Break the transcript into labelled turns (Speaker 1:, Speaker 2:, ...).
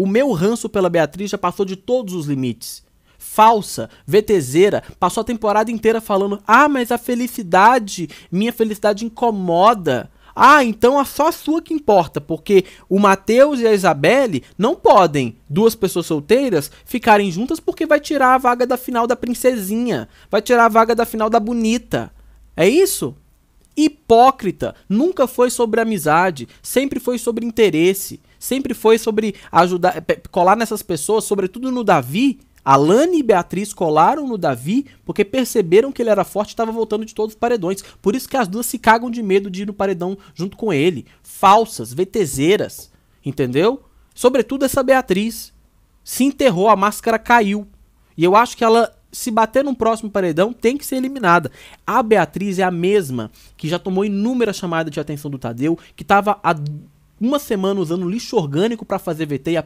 Speaker 1: O meu ranço pela Beatriz já passou de todos os limites. Falsa, VTZera, passou a temporada inteira falando: Ah, mas a felicidade, minha felicidade incomoda. Ah, então é só a sua que importa, porque o Matheus e a Isabelle não podem, duas pessoas solteiras, ficarem juntas porque vai tirar a vaga da final da princesinha, vai tirar a vaga da final da bonita. É isso? hipócrita. Nunca foi sobre amizade, sempre foi sobre interesse, sempre foi sobre ajudar, colar nessas pessoas, sobretudo no Davi. Alane e Beatriz colaram no Davi porque perceberam que ele era forte e estava voltando de todos os paredões. Por isso que as duas se cagam de medo de ir no paredão junto com ele. Falsas, vetezeiras, entendeu? Sobretudo essa Beatriz. Se enterrou, a máscara caiu. E eu acho que ela se bater num próximo paredão, tem que ser eliminada. A Beatriz é a mesma que já tomou inúmeras chamadas de atenção do Tadeu, que estava há uma semana usando lixo orgânico para fazer VT e